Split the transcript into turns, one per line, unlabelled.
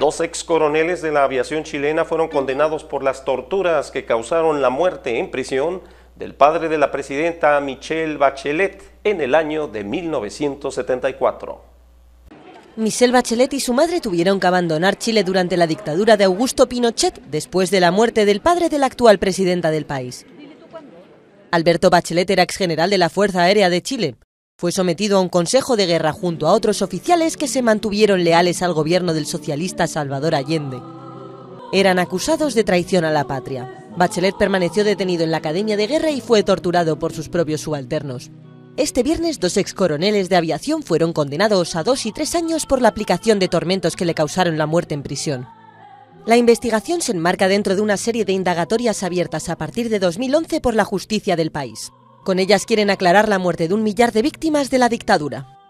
Dos ex coroneles de la aviación chilena fueron condenados por las torturas que causaron la muerte en prisión del padre de la presidenta Michelle Bachelet en el año de 1974.
Michelle Bachelet y su madre tuvieron que abandonar Chile durante la dictadura de Augusto Pinochet después de la muerte del padre de la actual presidenta del país. Alberto Bachelet era ex general de la Fuerza Aérea de Chile. Fue sometido a un consejo de guerra junto a otros oficiales que se mantuvieron leales al gobierno del socialista Salvador Allende. Eran acusados de traición a la patria. Bachelet permaneció detenido en la Academia de Guerra y fue torturado por sus propios subalternos. Este viernes, dos ex coroneles de aviación fueron condenados a dos y tres años por la aplicación de tormentos que le causaron la muerte en prisión. La investigación se enmarca dentro de una serie de indagatorias abiertas a partir de 2011 por la justicia del país. Con ellas quieren aclarar la muerte de un millar de víctimas de la dictadura.